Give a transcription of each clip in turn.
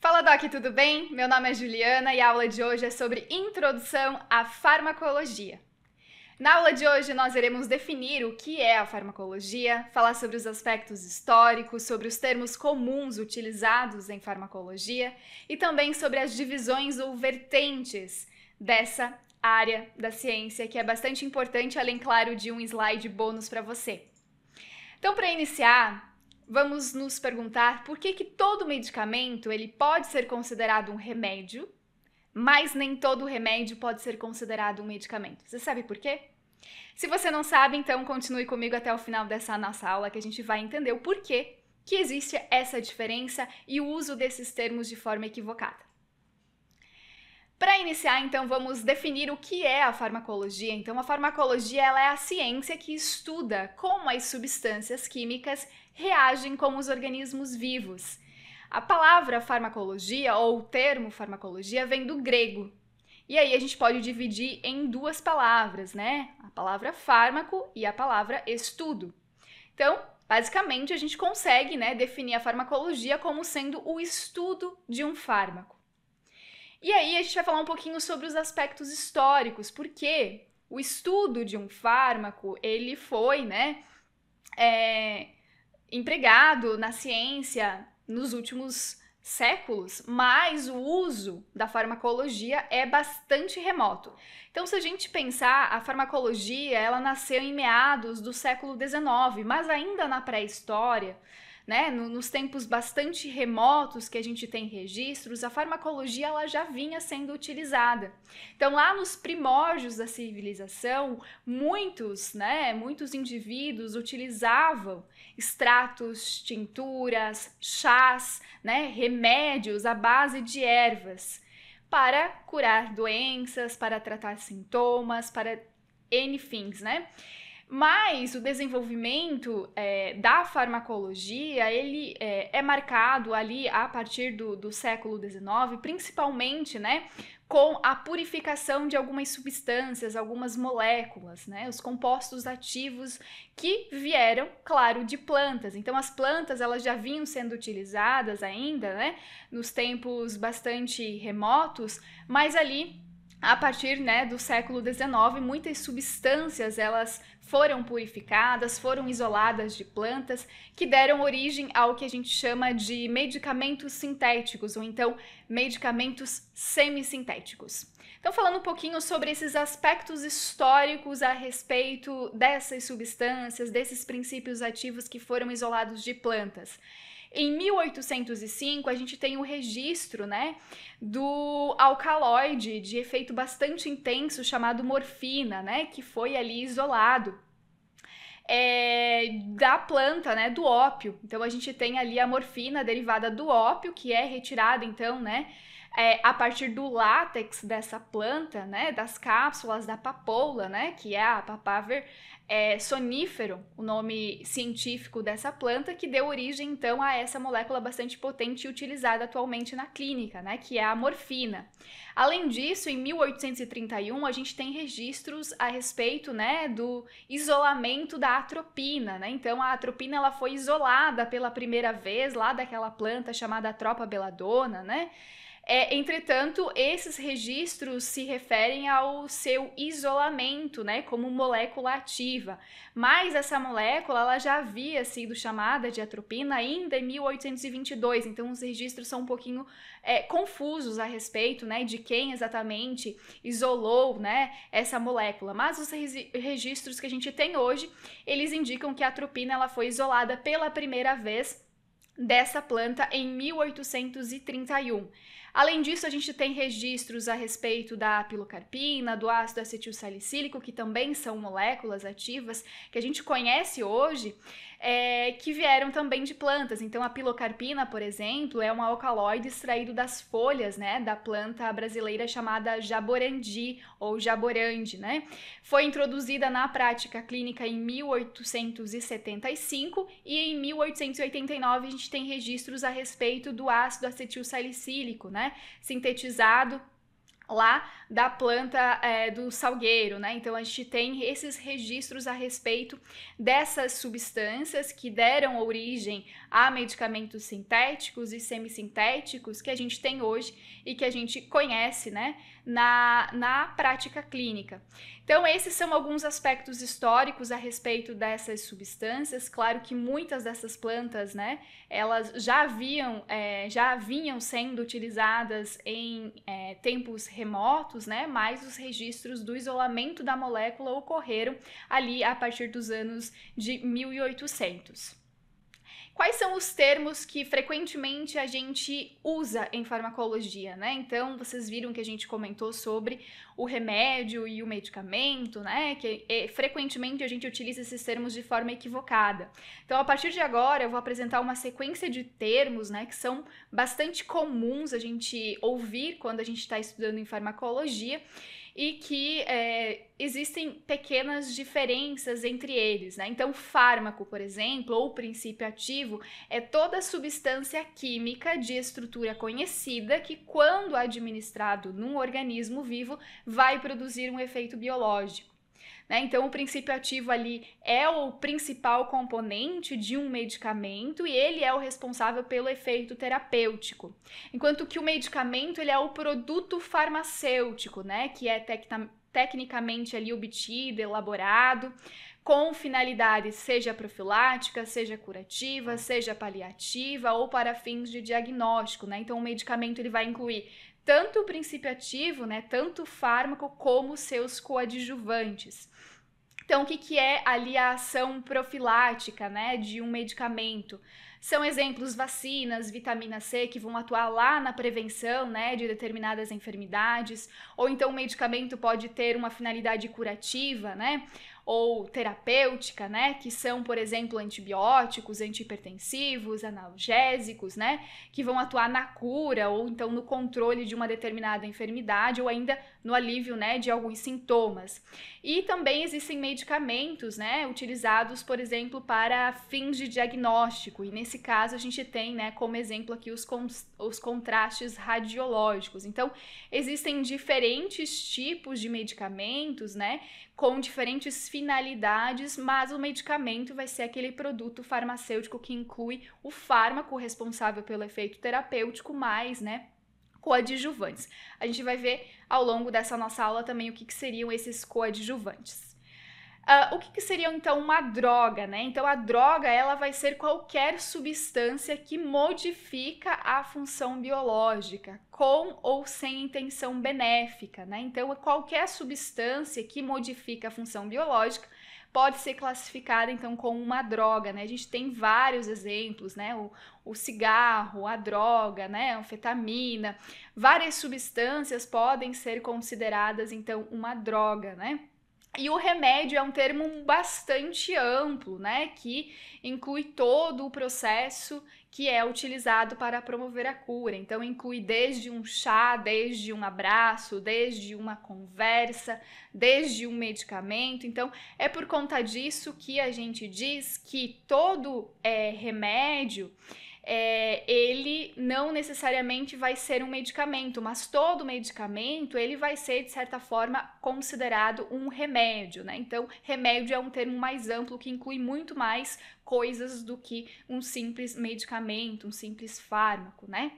Fala Doc, tudo bem? Meu nome é Juliana e a aula de hoje é sobre introdução à farmacologia. Na aula de hoje, nós iremos definir o que é a farmacologia, falar sobre os aspectos históricos, sobre os termos comuns utilizados em farmacologia e também sobre as divisões ou vertentes dessa área da ciência, que é bastante importante, além, claro, de um slide bônus para você. Então, para iniciar, vamos nos perguntar por que, que todo medicamento ele pode ser considerado um remédio, mas nem todo remédio pode ser considerado um medicamento. Você sabe por quê? Se você não sabe, então continue comigo até o final dessa nossa aula que a gente vai entender o porquê que existe essa diferença e o uso desses termos de forma equivocada. Para iniciar, então, vamos definir o que é a farmacologia. Então, a farmacologia ela é a ciência que estuda como as substâncias químicas reagem com os organismos vivos. A palavra farmacologia ou o termo farmacologia vem do grego. E aí a gente pode dividir em duas palavras, né? A palavra fármaco e a palavra estudo. Então, basicamente, a gente consegue né, definir a farmacologia como sendo o estudo de um fármaco. E aí a gente vai falar um pouquinho sobre os aspectos históricos, porque o estudo de um fármaco ele foi, né? É, empregado na ciência nos últimos séculos, mas o uso da farmacologia é bastante remoto. Então, se a gente pensar, a farmacologia ela nasceu em meados do século XIX, mas ainda na pré-história, né, nos tempos bastante remotos que a gente tem registros, a farmacologia ela já vinha sendo utilizada. Então, lá nos primórdios da civilização, muitos, né, muitos indivíduos utilizavam extratos, tinturas, chás, né, remédios à base de ervas para curar doenças, para tratar sintomas, para N fins, né? Mas o desenvolvimento é, da farmacologia, ele é, é, marcado ali a partir do, do século XIX, principalmente, né? Com a purificação de algumas substâncias, algumas moléculas, né? Os compostos ativos que vieram, claro, de plantas. Então, as plantas, elas já vinham sendo utilizadas ainda, né? Nos tempos bastante remotos, mas ali a partir né, do século XIX, muitas substâncias elas foram purificadas, foram isoladas de plantas, que deram origem ao que a gente chama de medicamentos sintéticos, ou então medicamentos semissintéticos. Então, falando um pouquinho sobre esses aspectos históricos a respeito dessas substâncias, desses princípios ativos que foram isolados de plantas. Em 1805, a gente tem o registro, né, do alcaloide de efeito bastante intenso chamado morfina, né, que foi ali isolado. É, da planta, né, do ópio. Então a gente tem ali a morfina derivada do ópio, que é retirada então, né, é, a partir do látex dessa planta, né, das cápsulas da papoula, né, que é a papaver é, sonífero, o nome científico dessa planta, que deu origem então a essa molécula bastante potente e utilizada atualmente na clínica, né, que é a morfina. Além disso, em 1831 a gente tem registros a respeito, né, do isolamento da atropina, né? Então a atropina ela foi isolada pela primeira vez lá daquela planta chamada Tropa beladona, né? É, entretanto, esses registros se referem ao seu isolamento, né, como molécula ativa. Mas essa molécula ela já havia sido chamada de atropina ainda em 1822, então os registros são um pouquinho é, confusos a respeito né, de quem exatamente isolou né, essa molécula. Mas os registros que a gente tem hoje, eles indicam que a atropina ela foi isolada pela primeira vez dessa planta em 1831. Além disso, a gente tem registros a respeito da pilocarpina, do ácido acetil salicílico, que também são moléculas ativas que a gente conhece hoje, é, que vieram também de plantas. Então, a pilocarpina, por exemplo, é um alcaloide extraído das folhas né, da planta brasileira chamada jaborandi ou jaborande. Né? Foi introduzida na prática clínica em 1875 e em 1889 a gente tem registros a respeito do ácido acetil salicílico. Né? né? Sintetizado lá da planta é, do salgueiro, né? Então a gente tem esses registros a respeito dessas substâncias que deram origem a medicamentos sintéticos e semissintéticos que a gente tem hoje e que a gente conhece, né? na, na prática clínica. Então, esses são alguns aspectos históricos a respeito dessas substâncias. Claro que muitas dessas plantas, né, elas já haviam, é, já vinham sendo utilizadas em é, tempos remotos, né, mas os registros do isolamento da molécula ocorreram ali a partir dos anos de 1800. Quais são os termos que frequentemente a gente usa em farmacologia, né? Então, vocês viram que a gente comentou sobre o remédio e o medicamento, né? Que e, é, frequentemente a gente utiliza esses termos de forma equivocada. Então, a partir de agora, eu vou apresentar uma sequência de termos, né, que são bastante comuns a gente ouvir quando a gente está estudando em farmacologia e que é, existem pequenas diferenças entre eles. Né? Então, fármaco, por exemplo, ou princípio ativo, é toda substância química de estrutura conhecida que, quando administrado num organismo vivo, vai produzir um efeito biológico. Né? Então, o princípio ativo ali é o principal componente de um medicamento e ele é o responsável pelo efeito terapêutico. Enquanto que o medicamento ele é o produto farmacêutico, né? que é tecnicamente ali obtido, elaborado, com finalidade seja profilática, seja curativa, seja paliativa ou para fins de diagnóstico, né? Então o medicamento ele vai incluir tanto o princípio ativo, né, tanto o fármaco como seus coadjuvantes. Então, o que, que é ali a ação profilática, né, de um medicamento? São exemplos vacinas, vitamina C, que vão atuar lá na prevenção, né, de determinadas enfermidades, ou então o medicamento pode ter uma finalidade curativa, né? ou terapêutica, né, que são, por exemplo, antibióticos, antihipertensivos, analgésicos, né, que vão atuar na cura ou então no controle de uma determinada enfermidade ou ainda no alívio, né, de alguns sintomas. E também existem medicamentos, né, utilizados, por exemplo, para fins de diagnóstico. E nesse caso a gente tem, né, como exemplo aqui os, con os contrastes radiológicos. Então, existem diferentes tipos de medicamentos, né, com diferentes finalidades, mas o medicamento vai ser aquele produto farmacêutico que inclui o fármaco responsável pelo efeito terapêutico, mais, né? Coadjuvantes. A gente vai ver ao longo dessa nossa aula também o que, que seriam esses coadjuvantes. Uh, o que, que, seria então uma droga, né? Então a droga ela vai ser qualquer substância que modifica a função biológica, com ou sem intenção benéfica, né? Então qualquer substância que modifica a função biológica pode ser classificada então como uma droga, né? A gente tem vários exemplos, né? O, o cigarro, a droga, né? A anfetamina, várias substâncias podem ser consideradas então uma droga, né? E o remédio é um termo bastante amplo, né, que inclui todo o processo que é utilizado para promover a cura. Então, inclui desde um chá, desde um abraço, desde uma conversa, desde um medicamento. Então, é por conta disso que a gente diz que todo é, remédio é, ele não necessariamente vai ser um medicamento, mas todo medicamento ele vai ser de certa forma considerado um remédio, né? Então, remédio é um termo mais amplo que inclui muito mais coisas do que um simples medicamento, um simples fármaco, né?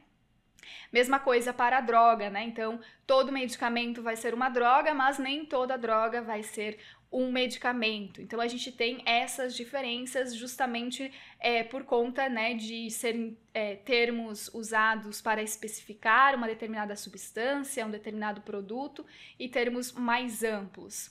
Mesma coisa para a droga, né? Então, todo medicamento vai ser uma droga, mas nem toda droga vai ser um medicamento. Então a gente tem essas diferenças justamente é, por conta né, de serem é, termos usados para especificar uma determinada substância, um determinado produto e termos mais amplos.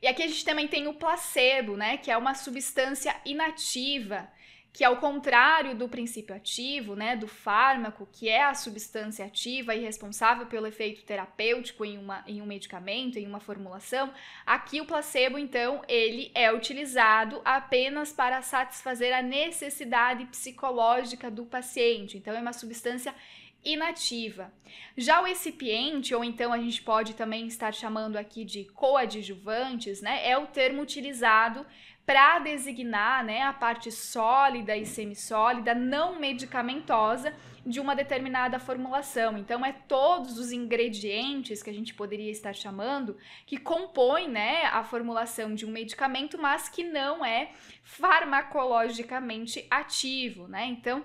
E aqui a gente também tem o placebo, né, que é uma substância inativa que ao contrário do princípio ativo, né, do fármaco, que é a substância ativa e responsável pelo efeito terapêutico em, uma, em um medicamento, em uma formulação, aqui o placebo, então, ele é utilizado apenas para satisfazer a necessidade psicológica do paciente. Então, é uma substância inativa. Já o excipiente, ou então a gente pode também estar chamando aqui de coadjuvantes, né, é o termo utilizado para designar né, a parte sólida e semissólida não medicamentosa de uma determinada formulação. Então, é todos os ingredientes que a gente poderia estar chamando que compõem né, a formulação de um medicamento, mas que não é farmacologicamente ativo. Né? Então,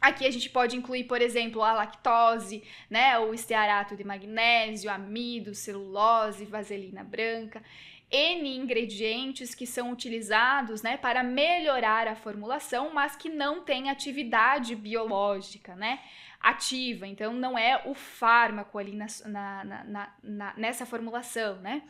Aqui a gente pode incluir, por exemplo, a lactose, né, o estearato de magnésio, amido, celulose, vaselina branca. N ingredientes que são utilizados né, para melhorar a formulação, mas que não têm atividade biológica né, ativa. Então, não é o fármaco ali na, na, na, na nessa formulação, né?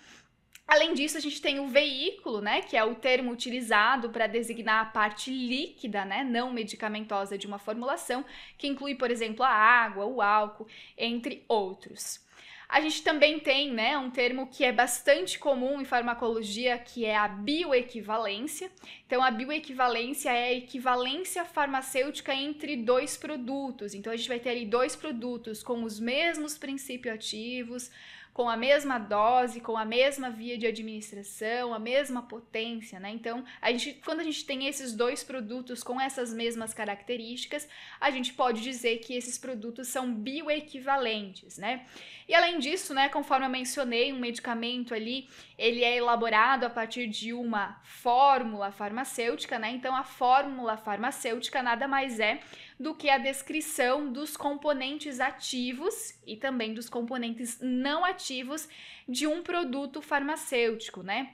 Além disso, a gente tem o veículo, né, que é o termo utilizado para designar a parte líquida, né, não medicamentosa de uma formulação, que inclui, por exemplo, a água, o álcool, entre outros. A gente também tem, né, um termo que é bastante comum em farmacologia, que é a bioequivalência. Então, a bioequivalência é a equivalência farmacêutica entre dois produtos. Então, a gente vai ter ali dois produtos com os mesmos princípios ativos, com a mesma dose, com a mesma via de administração, a mesma potência, né? Então, a gente, quando a gente tem esses dois produtos com essas mesmas características, a gente pode dizer que esses produtos são bioequivalentes, né? E além disso, né, conforme eu mencionei, um medicamento ali, ele é elaborado a partir de uma fórmula farmacêutica, né? Então a fórmula farmacêutica nada mais é do que a descrição dos componentes ativos e também dos componentes não ativos de um produto farmacêutico, né?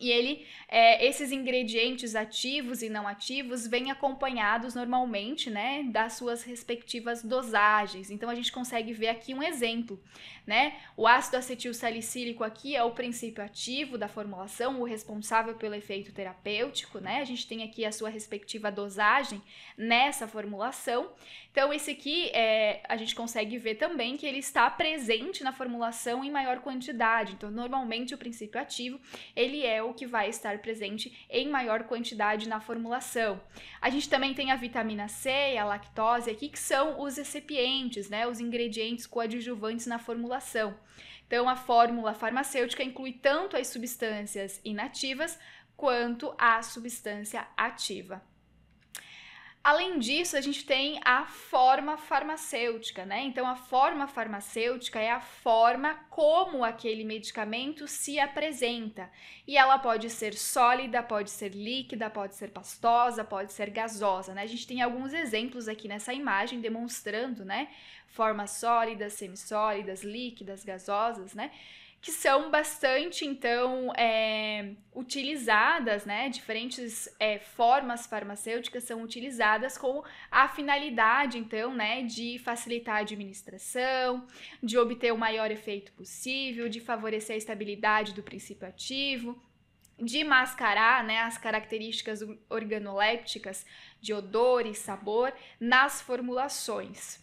E ele, é, esses ingredientes ativos e não ativos vêm acompanhados normalmente, né, das suas respectivas dosagens. Então a gente consegue ver aqui um exemplo, né? O ácido acetil salicílico aqui é o princípio ativo da formulação, o responsável pelo efeito terapêutico, né? A gente tem aqui a sua respectiva dosagem nessa formulação então, esse aqui é, a gente consegue ver também que ele está presente na formulação em maior quantidade. Então, normalmente o princípio ativo ele é o que vai estar presente em maior quantidade na formulação. A gente também tem a vitamina C e a lactose aqui, que são os recipientes, né? Os ingredientes coadjuvantes na formulação. Então, a fórmula farmacêutica inclui tanto as substâncias inativas quanto a substância ativa. Além disso, a gente tem a forma farmacêutica, né? Então, a forma farmacêutica é a forma como aquele medicamento se apresenta. E ela pode ser sólida, pode ser líquida, pode ser pastosa, pode ser gasosa, né? A gente tem alguns exemplos aqui nessa imagem demonstrando, né? Formas sólidas, semissólidas, líquidas, gasosas, né? que são bastante, então, é, utilizadas, né? Diferentes é, formas farmacêuticas são utilizadas com a finalidade, então, né, de facilitar a administração, de obter o maior efeito possível, de favorecer a estabilidade do princípio ativo, de mascarar né, as características organolépticas de odor e sabor nas formulações.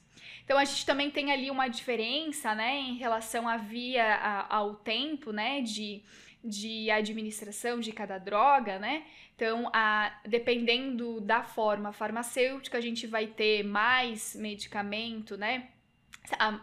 Então a gente também tem ali uma diferença, né, em relação à via a, ao tempo, né, de de administração de cada droga, né? Então, a, dependendo da forma farmacêutica, a gente vai ter mais medicamento, né?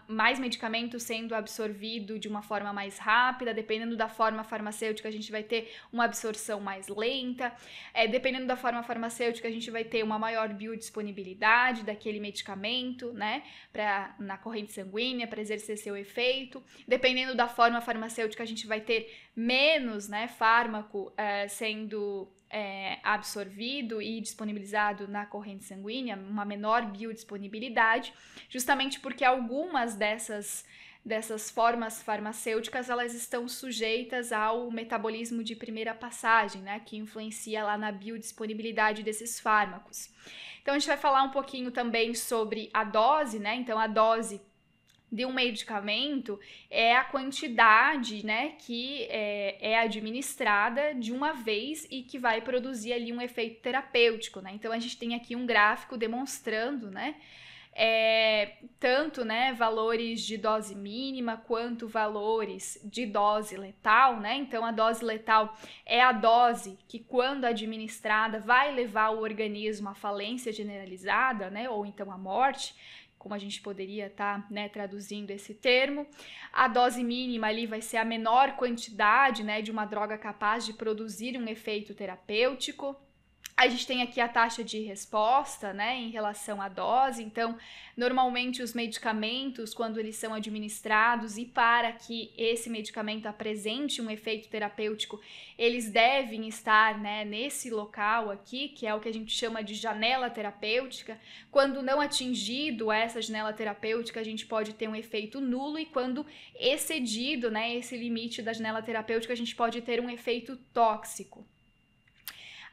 mais medicamento sendo absorvido de uma forma mais rápida, dependendo da forma farmacêutica, a gente vai ter uma absorção mais lenta, é, dependendo da forma farmacêutica, a gente vai ter uma maior biodisponibilidade daquele medicamento, né, pra, na corrente sanguínea, para exercer seu efeito, dependendo da forma farmacêutica, a gente vai ter menos, né, fármaco é, sendo é, absorvido e disponibilizado na corrente sanguínea, uma menor biodisponibilidade, justamente porque algumas dessas dessas formas farmacêuticas elas estão sujeitas ao metabolismo de primeira passagem, né, que influencia lá na biodisponibilidade desses fármacos. Então a gente vai falar um pouquinho também sobre a dose, né? Então a dose de um medicamento é a quantidade né, que é, é, administrada de uma vez e que vai produzir ali um efeito terapêutico. Né? Então a gente tem aqui um gráfico demonstrando né, é, tanto né, valores de dose mínima quanto valores de dose letal. Né? Então a dose letal é a dose que, quando administrada, vai levar o organismo à falência generalizada né, ou então à morte como a gente poderia estar tá, né, traduzindo esse termo. A dose mínima ali vai ser a menor quantidade né, de uma droga capaz de produzir um efeito terapêutico. A gente tem aqui a taxa de resposta, né, em relação à dose. Então, normalmente os medicamentos, quando eles são administrados e para que esse medicamento apresente um efeito terapêutico, eles devem estar, né, nesse local aqui, que é o que a gente chama de janela terapêutica. Quando não atingido essa janela terapêutica, a gente pode ter um efeito nulo e quando excedido, né, esse limite da janela terapêutica, a gente pode ter um efeito tóxico.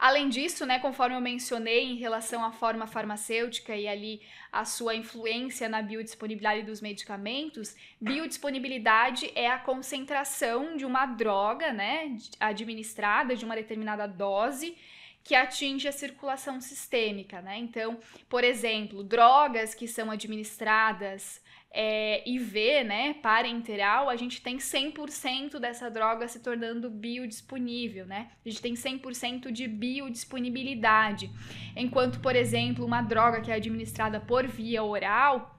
Além disso, né, conforme eu mencionei em relação à forma farmacêutica e ali a sua influência na biodisponibilidade dos medicamentos, biodisponibilidade é a concentração de uma droga, né, administrada de uma determinada dose que atinge a circulação sistêmica, né? Então, por exemplo, drogas que são administradas é, IV, né, parenteral, a gente tem 100% dessa droga se tornando biodisponível, né? A gente tem 100% de biodisponibilidade. Enquanto, por exemplo, uma droga que é administrada por via oral,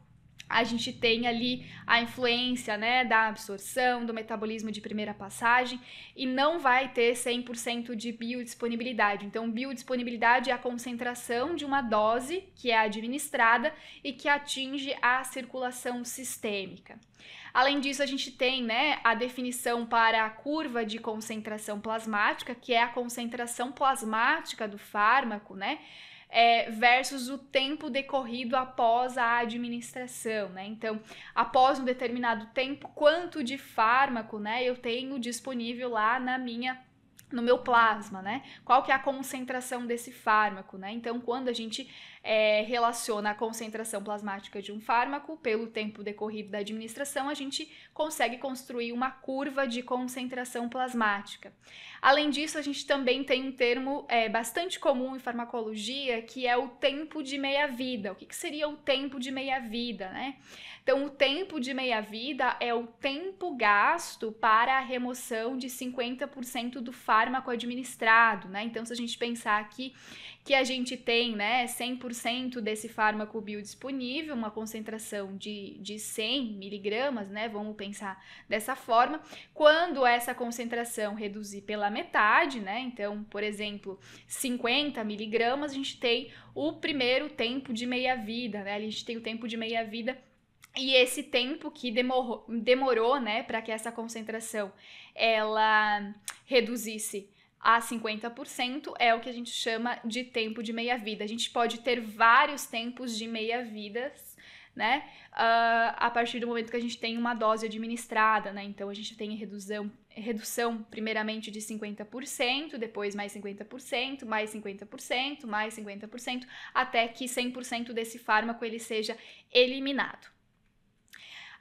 a gente tem ali a influência né, da absorção, do metabolismo de primeira passagem e não vai ter 100% de biodisponibilidade. Então, biodisponibilidade é a concentração de uma dose que é administrada e que atinge a circulação sistêmica. Além disso, a gente tem né, a definição para a curva de concentração plasmática, que é a concentração plasmática do fármaco, né? é, versus o tempo decorrido após a administração, né? Então, após um determinado tempo, quanto de fármaco, né, eu tenho disponível lá na minha no meu plasma, né? Qual que é a concentração desse fármaco, né? Então, quando a gente é, relaciona a concentração plasmática de um fármaco pelo tempo decorrido da administração, a gente consegue construir uma curva de concentração plasmática. Além disso, a gente também tem um termo é, bastante comum em farmacologia que é o tempo de meia-vida. O que, que seria o tempo de meia-vida, né? Então, o tempo de meia-vida é o tempo gasto para a remoção de 50% do fármaco administrado, né? Então, se a gente pensar aqui que a gente tem, né, 100% desse fármaco biodisponível, uma concentração de, de 100 miligramas, né, vamos pensar dessa forma. Quando essa concentração reduzir pela metade, né, então, por exemplo, 50 miligramas, a gente tem o primeiro tempo de meia-vida, né, a gente tem o tempo de meia-vida e esse tempo que demorou, demorou né, para que essa concentração ela reduzisse a 50% é o que a gente chama de tempo de meia-vida. A gente pode ter vários tempos de meia-vidas, né? Uh, a partir do momento que a gente tem uma dose administrada, né? Então a gente tem redução, redução primeiramente de 50%, depois mais 50%, mais 50%, mais 50%, até que 100% desse fármaco ele seja eliminado.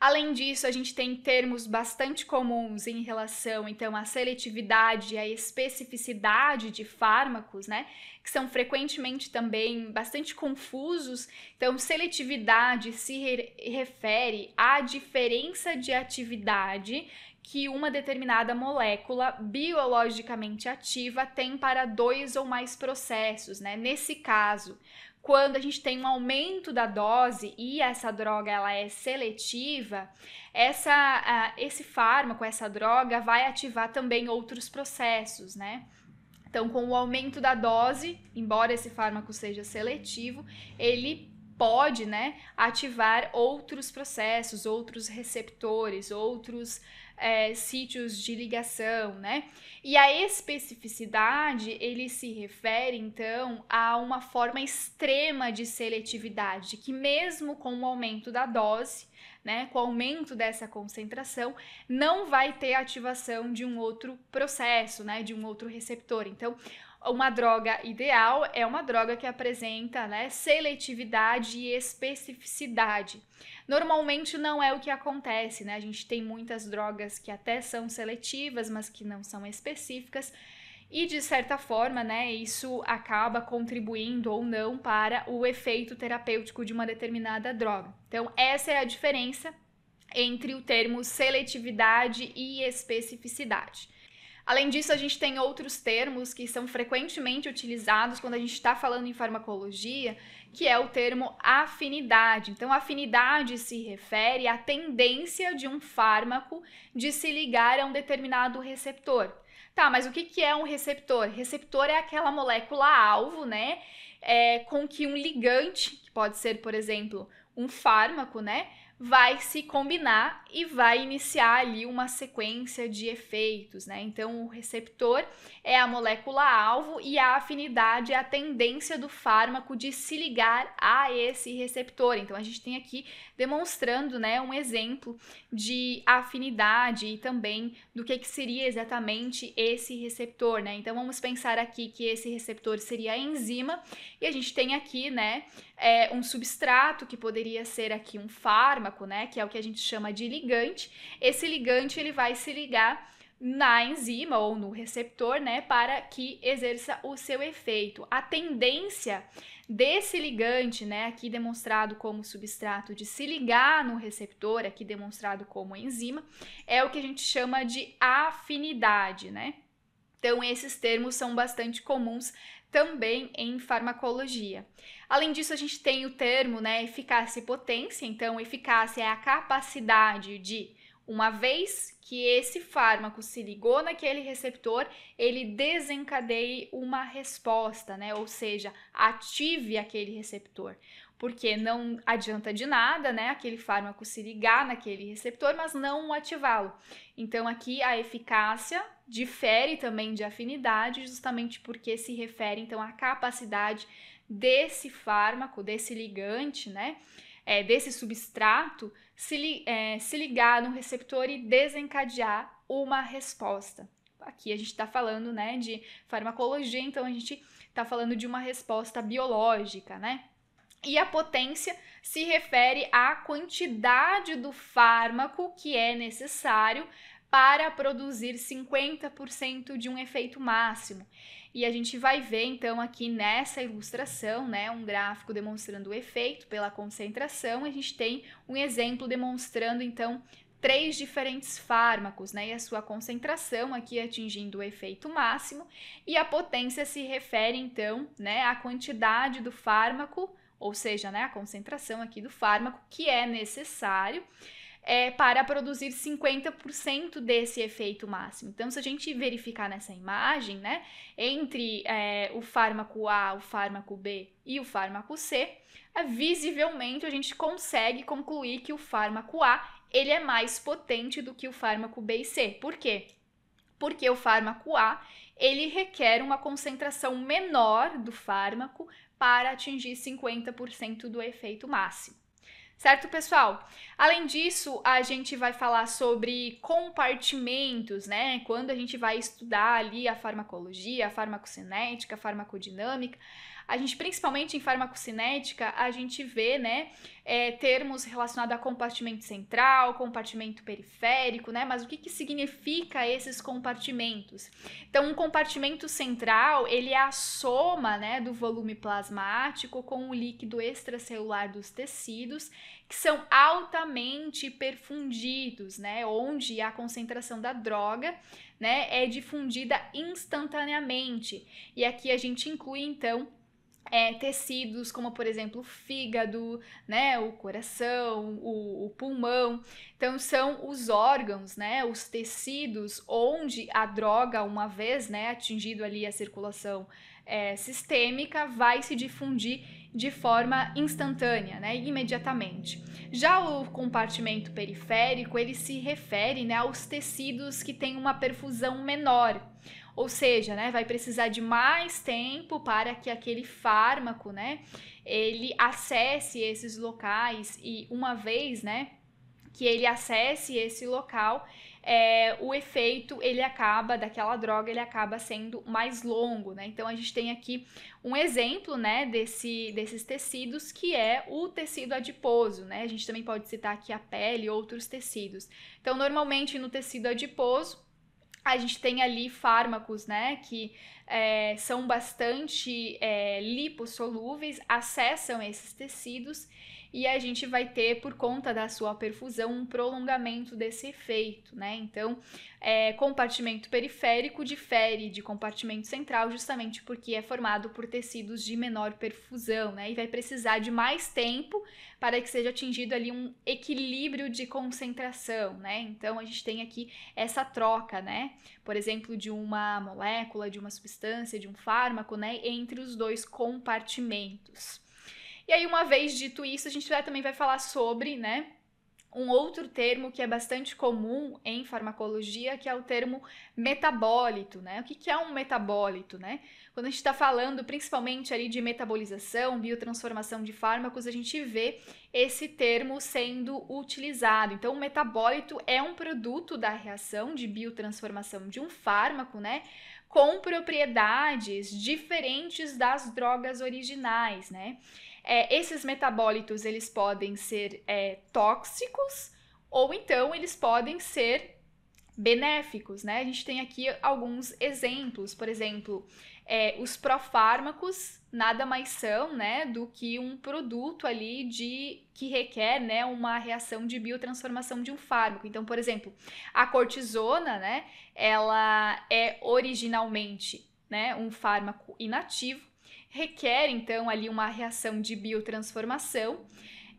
Além disso, a gente tem termos bastante comuns em relação, então, à seletividade e à especificidade de fármacos, né? Que são frequentemente também bastante confusos. Então, seletividade se re refere à diferença de atividade que uma determinada molécula biologicamente ativa tem para dois ou mais processos, né? Nesse caso, quando a gente tem um aumento da dose e essa droga ela é seletiva, essa, esse fármaco, essa droga vai ativar também outros processos, né? Então, com o aumento da dose, embora esse fármaco seja seletivo, ele pode, né, ativar outros processos, outros receptores, outros é, sítios de ligação, né? E a especificidade, ele se refere, então, a uma forma extrema de seletividade, que mesmo com o aumento da dose, né, com o aumento dessa concentração, não vai ter ativação de um outro processo, né, de um outro receptor. Então, uma droga ideal é uma droga que apresenta né, seletividade e especificidade. Normalmente não é o que acontece, né? A gente tem muitas drogas que até são seletivas, mas que não são específicas. E de certa forma, né, isso acaba contribuindo ou não para o efeito terapêutico de uma determinada droga. Então, essa é a diferença entre o termo seletividade e especificidade. Além disso, a gente tem outros termos que são frequentemente utilizados quando a gente está falando em farmacologia, que é o termo afinidade. Então, afinidade se refere à tendência de um fármaco de se ligar a um determinado receptor. Tá, mas o que, que é um receptor? Receptor é aquela molécula alvo, né? É, com que um ligante, que pode ser, por exemplo, um fármaco, né? vai se combinar e vai iniciar ali uma sequência de efeitos, né? Então, o receptor é a molécula alvo e a afinidade é a tendência do fármaco de se ligar a esse receptor. Então, a gente tem aqui demonstrando, né, um exemplo de afinidade e também do que, que seria exatamente esse receptor, né? Então, vamos pensar aqui que esse receptor seria a enzima e a gente tem aqui, né, é, um substrato que poderia ser aqui um fármaco fármaco, né, que é o que a gente chama de ligante. Esse ligante ele vai se ligar na enzima ou no receptor, né, para que exerça o seu efeito. A tendência desse ligante, né, aqui demonstrado como substrato de se ligar no receptor, aqui demonstrado como enzima, é o que a gente chama de afinidade, né? Então esses termos são bastante comuns também em farmacologia. Além disso, a gente tem o termo, né, eficácia e potência. Então, eficácia é a capacidade de uma vez que esse fármaco se ligou naquele receptor, ele desencadeie uma resposta, né? Ou seja, ative aquele receptor porque não adianta de nada, né, aquele fármaco se ligar naquele receptor, mas não ativá-lo. Então aqui a eficácia difere também de afinidade, justamente porque se refere então à capacidade desse fármaco, desse ligante, né, é, desse substrato se, li, é, se ligar no receptor e desencadear uma resposta. Aqui a gente está falando, né, de farmacologia, então a gente está falando de uma resposta biológica, né? E a potência se refere à quantidade do fármaco que é necessário para produzir 50% de um efeito máximo. E a gente vai ver então aqui nessa ilustração, né, um gráfico demonstrando o efeito pela concentração, a gente tem um exemplo demonstrando então três diferentes fármacos, né, e a sua concentração aqui atingindo o efeito máximo, e a potência se refere então, né, à quantidade do fármaco ou seja, né, a concentração aqui do fármaco que é necessário é, para produzir 50% desse efeito máximo. Então, se a gente verificar nessa imagem, né, entre é, o fármaco A, o fármaco B e o fármaco C, é, visivelmente a gente consegue concluir que o fármaco A ele é mais potente do que o fármaco B e C. Por quê? Porque o fármaco A ele requer uma concentração menor do fármaco para atingir 50% do efeito máximo. Certo, pessoal? Além disso, a gente vai falar sobre compartimentos, né? Quando a gente vai estudar ali a farmacologia, a farmacocinética, a farmacodinâmica, a gente, principalmente em farmacocinética, a gente vê, né, é, termos relacionados a compartimento central, compartimento periférico, né, mas o que, que significa esses compartimentos? Então, um compartimento central, ele é a soma, né, do volume plasmático com o líquido extracelular dos tecidos, que são altamente perfundidos, né, onde a concentração da droga, né, é difundida instantaneamente. E aqui a gente inclui, então, é, tecidos como por exemplo o fígado, né, o coração, o, o, pulmão. Então são os órgãos, né, os tecidos onde a droga uma vez, né, atingido ali a circulação é, sistêmica, vai se difundir de forma instantânea, né, imediatamente. Já o compartimento periférico ele se refere, né, aos tecidos que têm uma perfusão menor ou seja, né, vai precisar de mais tempo para que aquele fármaco, né, ele acesse esses locais e uma vez, né, que ele acesse esse local, é, o efeito ele acaba daquela droga ele acaba sendo mais longo, né? Então a gente tem aqui um exemplo, né, desse, desses tecidos que é o tecido adiposo, né? A gente também pode citar aqui a pele e outros tecidos. Então normalmente no tecido adiposo a gente tem ali fármacos, né, que é, são bastante é, lipossolúveis, acessam esses tecidos e a gente vai ter, por conta da sua perfusão, um prolongamento desse efeito, né? Então, é, compartimento periférico difere de compartimento central justamente porque é formado por tecidos de menor perfusão, né? E vai precisar de mais tempo para que seja atingido ali um equilíbrio de concentração, né? Então, a gente tem aqui essa troca, né? Por exemplo, de uma molécula, de uma substância, de um fármaco, né? Entre os dois compartimentos. E aí, uma vez dito isso, a gente vai, também vai falar sobre, né? Um outro termo que é bastante comum em farmacologia, que é o termo metabólito, né? O que, é um metabólito, né? Quando a gente está falando principalmente ali de metabolização, biotransformação de fármacos, a gente vê esse termo sendo utilizado. Então, o metabólito é um produto da reação de biotransformação de um fármaco, né? Com propriedades diferentes das drogas originais, né? É, esses metabólitos eles podem ser é, tóxicos ou então eles podem ser benéficos, né? A gente tem aqui alguns exemplos, por exemplo, é, os profármacos nada mais são, né, do que um produto ali de que requer, né, uma reação de biotransformação de um fármaco. Então, por exemplo, a cortisona, né, ela é originalmente, né, um fármaco inativo requer então ali uma reação de biotransformação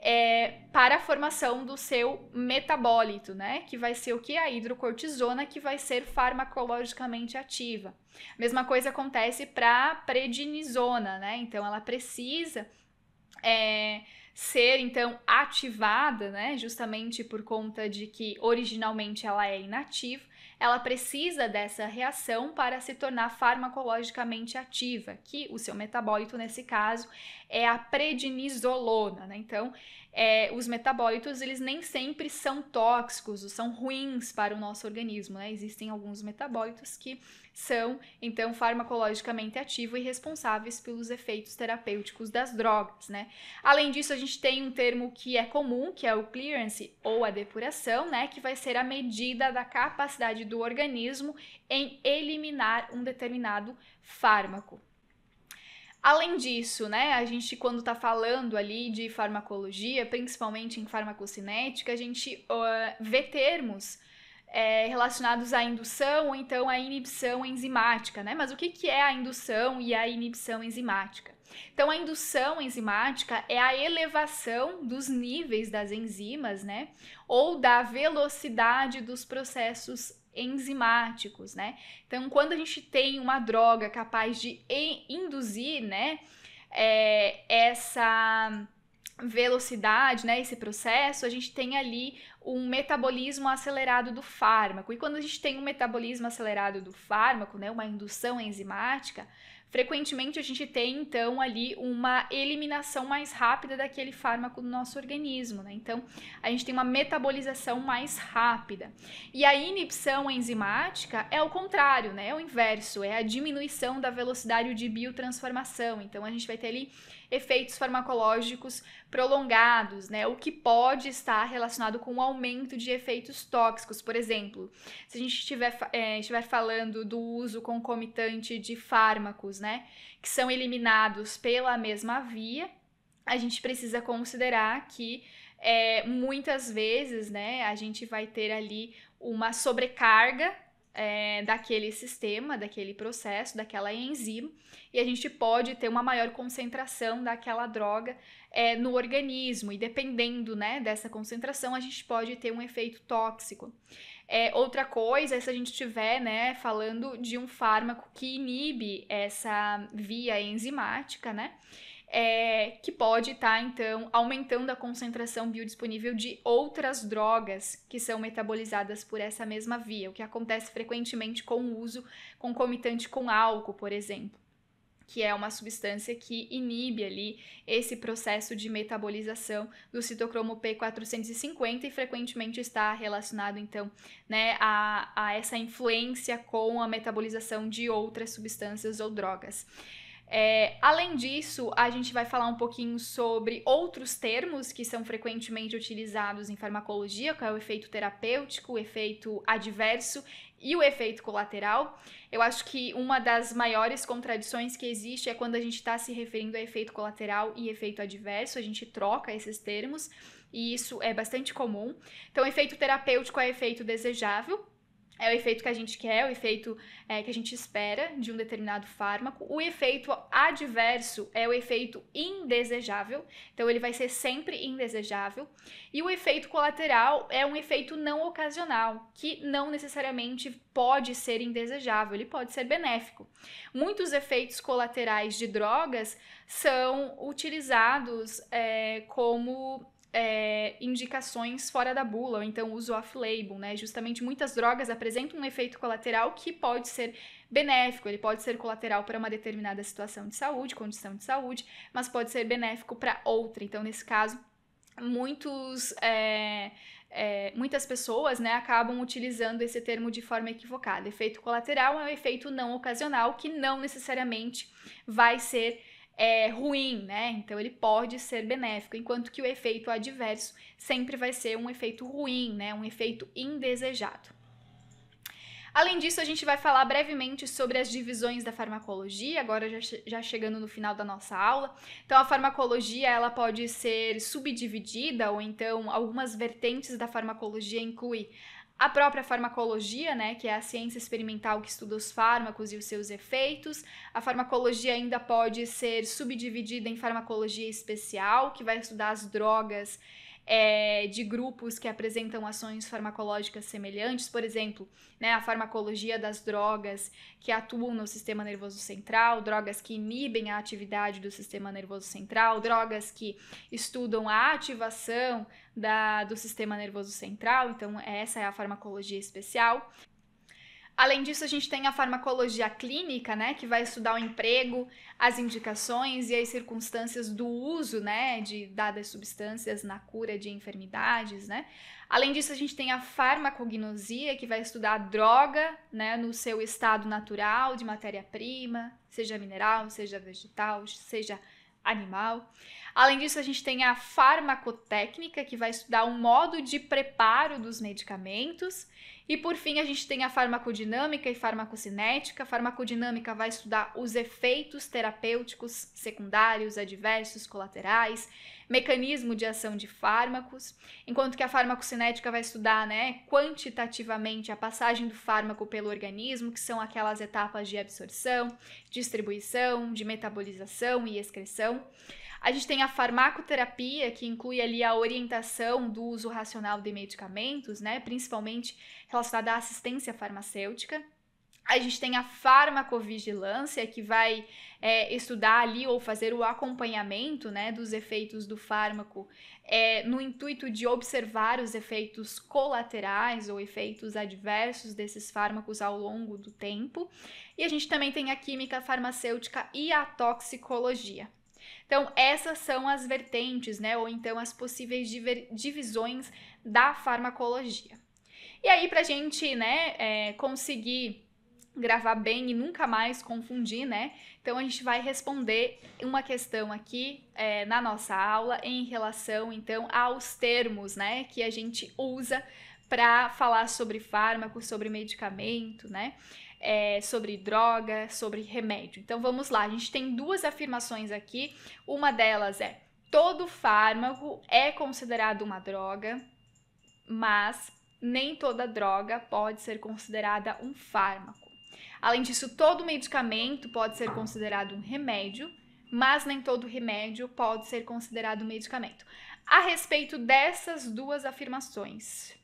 é, para a formação do seu metabólito, né? Que vai ser o que? A hidrocortisona, que vai ser farmacologicamente ativa. Mesma coisa acontece para a prednisona, né? Então ela precisa. É, ser então ativada, né, justamente por conta de que originalmente ela é inativa, ela precisa dessa reação para se tornar farmacologicamente ativa, que o seu metabólito, nesse caso, é a prednisolona. Né? Então, é, os metabólitos eles nem sempre são tóxicos são ruins para o nosso organismo, né? Existem alguns metabólitos que são então farmacologicamente ativos e responsáveis pelos efeitos terapêuticos das drogas, né? Além disso, a gente tem um termo que é comum, que é o clearance ou a depuração, né? Que vai ser a medida da capacidade do organismo em eliminar um determinado fármaco. Além disso, né, a gente quando está falando ali de farmacologia, principalmente em farmacocinética, a gente uh, vê termos é, relacionados à indução ou então à inibição enzimática, né? Mas o que, que é a indução e a inibição enzimática? Então, a indução enzimática é a elevação dos níveis das enzimas, né? Ou da velocidade dos processos enzimáticos, né? Então, quando a gente tem uma droga capaz de induzir, né, é, essa velocidade, né, esse processo, a gente tem ali um metabolismo acelerado do fármaco. E quando a gente tem um metabolismo acelerado do fármaco, né, uma indução enzimática, Frequentemente a gente tem então ali uma eliminação mais rápida daquele fármaco no nosso organismo, né? Então a gente tem uma metabolização mais rápida. E a inibição enzimática é o contrário, né? É o inverso, é a diminuição da velocidade de biotransformação. Então a gente vai ter ali efeitos farmacológicos prolongados, né? O que pode estar relacionado com o aumento de efeitos tóxicos, por exemplo, se a gente estiver, é, estiver falando do uso concomitante de fármacos, né? Que são eliminados pela mesma via, a gente precisa considerar que é, muitas vezes, né, a gente vai ter ali uma sobrecarga é, daquele sistema, daquele processo, daquela enzima, e a gente pode ter uma maior concentração daquela droga é, no organismo, e dependendo né, dessa concentração, a gente pode ter um efeito tóxico. É, outra coisa é se a gente estiver né, falando de um fármaco que inibe essa via enzimática, né? é, que pode estar, tá, então, aumentando a concentração biodisponível de outras drogas que são metabolizadas por essa mesma via, o que acontece frequentemente com o uso concomitante com álcool, por exemplo. Que é uma substância que inibe ali esse processo de metabolização do citocromo P450 e frequentemente está relacionado, então, né, a, a essa influência com a metabolização de outras substâncias ou drogas. É, além disso, a gente vai falar um pouquinho sobre outros termos que são frequentemente utilizados em farmacologia, que é o efeito terapêutico, o efeito adverso e o efeito colateral. Eu acho que uma das maiores contradições que existe é quando a gente está se referindo a efeito colateral e efeito adverso, a gente troca esses termos e isso é bastante comum. Então, efeito terapêutico é efeito desejável, é o efeito que a gente quer, o efeito é, que a gente espera de um determinado fármaco. O efeito adverso é o efeito indesejável, então ele vai ser sempre indesejável. E o efeito colateral é um efeito não ocasional, que não necessariamente pode ser indesejável, ele pode ser benéfico. Muitos efeitos colaterais de drogas são utilizados é, como é, indicações fora da bula, ou então uso off-label, né? Justamente muitas drogas apresentam um efeito colateral que pode ser benéfico, ele pode ser colateral para uma determinada situação de saúde, condição de saúde, mas pode ser benéfico para outra. Então, nesse caso, muitos. É, é, muitas pessoas né, acabam utilizando esse termo de forma equivocada. Efeito colateral é um efeito não ocasional que não necessariamente vai ser é, ruim, né? Então ele pode ser benéfico, enquanto que o efeito adverso sempre vai ser um efeito ruim, né? Um efeito indesejado. Além disso, a gente vai falar brevemente sobre as divisões da farmacologia, agora já, já chegando no final da nossa aula. Então, a farmacologia ela pode ser subdividida, ou então algumas vertentes da farmacologia incluem a própria farmacologia, né, que é a ciência experimental que estuda os fármacos e os seus efeitos. A farmacologia ainda pode ser subdividida em farmacologia especial, que vai estudar as drogas é, de grupos que apresentam ações farmacológicas semelhantes, por exemplo, né, a farmacologia das drogas que atuam no sistema nervoso central, drogas que inibem a atividade do sistema nervoso central, drogas que estudam a ativação da, do sistema nervoso central, então essa é a farmacologia especial. Além disso, a gente tem a farmacologia clínica, né, que vai estudar o emprego, as indicações e as circunstâncias do uso, né, de dadas substâncias na cura de enfermidades, né? Além disso, a gente tem a farmacognosia, que vai estudar a droga, né, no seu estado natural de matéria-prima, seja mineral, seja vegetal, seja animal. Além disso, a gente tem a farmacotécnica, que vai estudar o modo de preparo dos medicamentos e por fim, a gente tem a farmacodinâmica e farmacocinética. A farmacodinâmica vai estudar os efeitos terapêuticos secundários, adversos, colaterais, mecanismo de ação de fármacos, enquanto que a farmacocinética vai estudar, né, quantitativamente a passagem do fármaco pelo organismo, que são aquelas etapas de absorção, distribuição, de metabolização e excreção. A gente tem a farmacoterapia, que inclui ali a orientação do uso racional de medicamentos, né? Principalmente relacionada à assistência farmacêutica. A gente tem a farmacovigilância, que vai é, estudar ali ou fazer o acompanhamento né, dos efeitos do fármaco, é, no intuito de observar os efeitos colaterais ou efeitos adversos desses fármacos ao longo do tempo. E a gente também tem a química farmacêutica e a toxicologia. Então, essas são as vertentes, né, ou então as possíveis divisões da farmacologia. E aí, para a gente né, é, conseguir gravar bem e nunca mais confundir, né? Então a gente vai responder uma questão aqui é, na nossa aula em relação então aos termos, né, que a gente usa para falar sobre fármaco, sobre medicamento, né? é, sobre droga, sobre remédio. Então vamos lá, a gente tem duas afirmações aqui. Uma delas é: todo fármaco é considerado uma droga, mas nem toda droga pode ser considerada um fármaco. Além disso, todo medicamento pode ser considerado um remédio, mas nem todo remédio pode ser considerado um medicamento. A respeito dessas duas afirmações,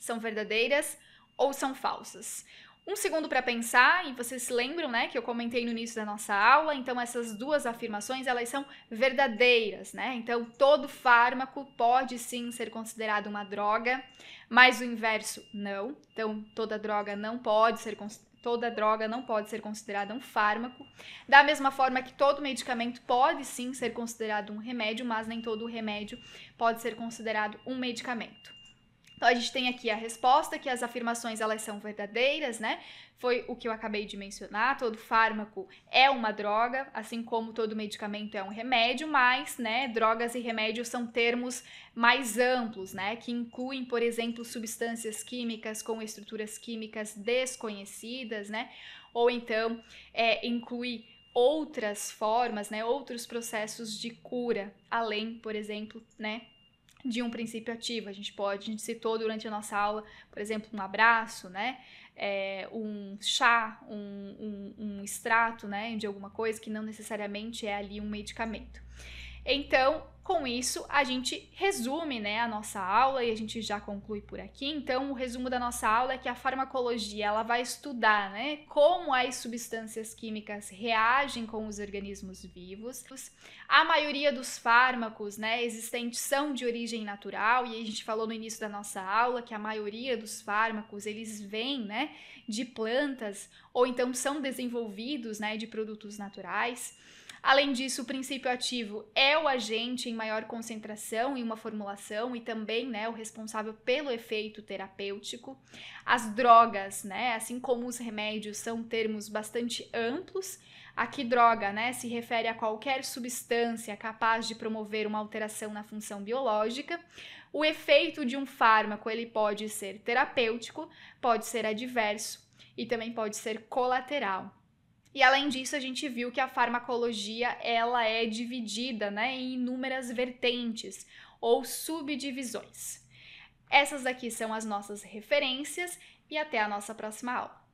são verdadeiras ou são falsas? Um segundo para pensar, e vocês se lembram, né, que eu comentei no início da nossa aula, então essas duas afirmações, elas são verdadeiras, né? Então, todo fármaco pode sim ser considerado uma droga, mas o inverso não. Então, toda droga não pode ser toda droga não pode ser considerada um fármaco. Da mesma forma que todo medicamento pode sim ser considerado um remédio, mas nem todo remédio pode ser considerado um medicamento. Então a gente tem aqui a resposta que as afirmações elas são verdadeiras, né? Foi o que eu acabei de mencionar, todo fármaco é uma droga, assim como todo medicamento é um remédio, mas, né, drogas e remédios são termos mais amplos, né, que incluem, por exemplo, substâncias químicas com estruturas químicas desconhecidas, né? Ou então é, inclui outras formas, né, outros processos de cura, além, por exemplo, né, de um princípio ativo. A gente pode, a gente citou durante a nossa aula, por exemplo, um abraço, né? É, um chá, um, um, um extrato né, de alguma coisa que não necessariamente é ali um medicamento. Então, com isso, a gente resume né, a nossa aula e a gente já conclui por aqui. Então, o resumo da nossa aula é que a farmacologia ela vai estudar né, como as substâncias químicas reagem com os organismos vivos. A maioria dos fármacos né, existentes são de origem natural, e a gente falou no início da nossa aula que a maioria dos fármacos eles vêm né, de plantas ou então são desenvolvidos né, de produtos naturais. Além disso, o princípio ativo é o agente em maior concentração em uma formulação e também né, o responsável pelo efeito terapêutico. As drogas, né, assim como os remédios, são termos bastante amplos. Aqui, droga né, se refere a qualquer substância capaz de promover uma alteração na função biológica. O efeito de um fármaco ele pode ser terapêutico, pode ser adverso e também pode ser colateral. E além disso, a gente viu que a farmacologia ela é dividida né, em inúmeras vertentes ou subdivisões. Essas aqui são as nossas referências e até a nossa próxima aula.